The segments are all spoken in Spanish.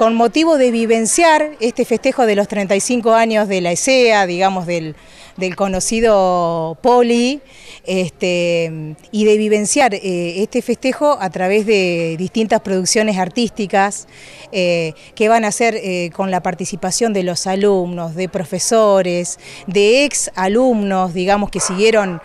con motivo de vivenciar este festejo de los 35 años de la ESEA, digamos, del, conocido Poli, este, y de vivenciar eh, este festejo a través de distintas producciones artísticas eh, que van a ser eh, con la participación de los alumnos, de profesores, de ex alumnos, digamos, que siguieron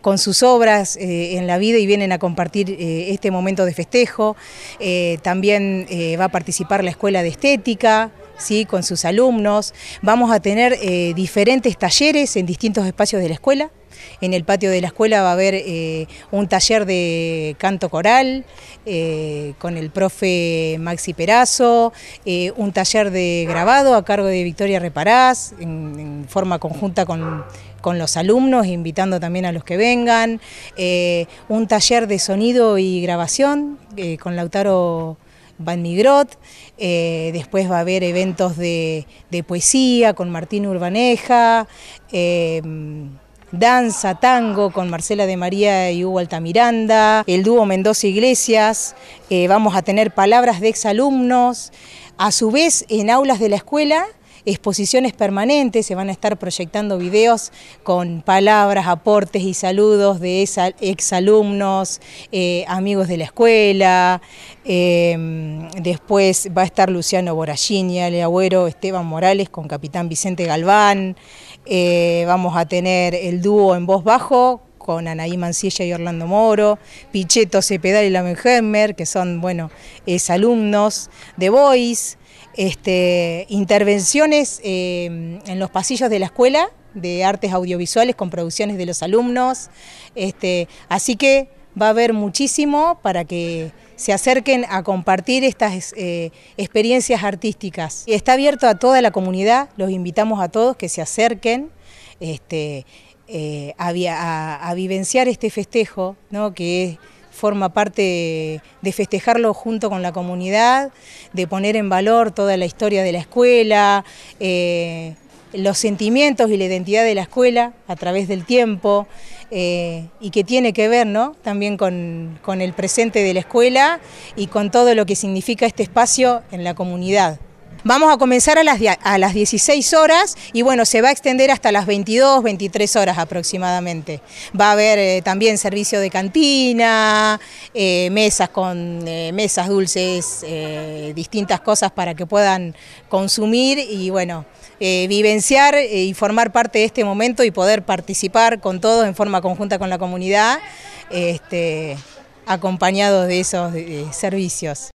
con sus obras eh, en la vida y vienen a compartir eh, este momento de festejo. Eh, también va a participar la Escuela de Estética. ¿Sí? con sus alumnos. Vamos a tener diferentes talleres en distintos espacios de la escuela. En el patio de la escuela va a haber eh, un taller de canto coral eh, con el profe Maxi Perazo, eh, un taller de grabado a cargo de Victoria Reparaz, en, forma conjunta con, los alumnos, invitando también a los que vengan, un taller de sonido y grabación con Lautaro Van Nigrot, después va a haber eventos de, poesía con Martín Urbaneja, danza, tango con Marcela de María y Hugo Altamiranda, el dúo Mendoza Iglesias, eh, vamos a tener palabras de exalumnos, a su vez en aulas de la escuela exposiciones permanentes, se van a estar proyectando videos con palabras, aportes y saludos de exalumnos, eh, amigos de la escuela, em, después va a estar Luciano Boragini, Ale Esteban Morales con Capitán Vicente Galván, eh, vamos a tener el dúo en voz bajo con Anaí Mancilla y Orlando Moro, Pichetto Cepedal y Lamenheimer, que son, bueno, es alumnos de Boys, este, intervenciones eh, en los pasillos de la escuela de artes audiovisuales con producciones de los alumnos, este, así que va a haber muchísimo para que se acerquen a compartir estas eh, experiencias artísticas. Está abierto a toda la comunidad, los invitamos a todos que se acerquen. Este, eh, a, vivenciar este festejo, ¿no? que forma parte de, festejarlo junto con la comunidad, de poner en valor toda la historia de la escuela, eh, los sentimientos y la identidad de la escuela a través del tiempo eh, y que tiene que ver también con el presente de la escuela y con todo lo que significa este espacio en la comunidad. Vamos a comenzar a las, a las 16 horas y bueno, se va a extender hasta las 22, 23 horas aproximadamente. Va a haber eh, también servicio de cantina, eh, mesas con eh, mesas dulces, distintas cosas para que puedan consumir y bueno, vivenciar y formar parte de este momento y poder participar con todos en forma conjunta con la comunidad, este, acompañados de esos servicios.